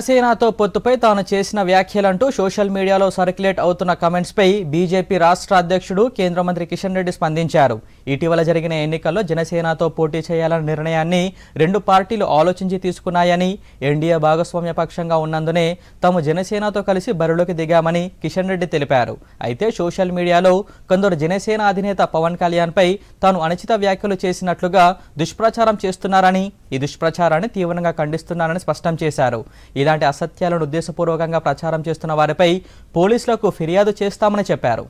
జనసేనతో పొత్తుపై తాను చేసిన వ్యాఖ్యలంటూ సోషల్ మీడియాలో సర్క్యులేట్ అవుతున్న కమెంట్స్పై బీజేపీ రాష్ట్ర అధ్యక్షుడు కేంద్ర మంత్రి కిషన్ రెడ్డి స్పందించారు ఇటీవల జరిగిన ఎన్నికల్లో జనసేనతో పోటీ చేయాలన్న నిర్ణయాన్ని రెండు పార్టీలు ఆలోచించి తీసుకున్నాయని ఎన్డీఏ భాగస్వామ్య పక్షంగా ఉన్నందునే తాము జనసేనతో కలిసి బరిలోకి దిగామని కిషన్ రెడ్డి తెలిపారు అయితే సోషల్ మీడియాలో కొందరు జనసేన అధినేత పవన్ కళ్యాణ్పై తాను అనుచిత వ్యాఖ్యలు చేసినట్లుగా దుష్ప్రచారం చేస్తున్నారని ఈ దుష్ప్రచారాన్ని తీవ్రంగా ఖండిస్తున్నారని స్పష్టం చేశారు ఇలాంటి అసత్యాలను ఉద్దేశపూర్వకంగా ప్రచారం చేస్తున్న వారిపై పోలీసులకు ఫిర్యాదు చేస్తామని చెప్పారు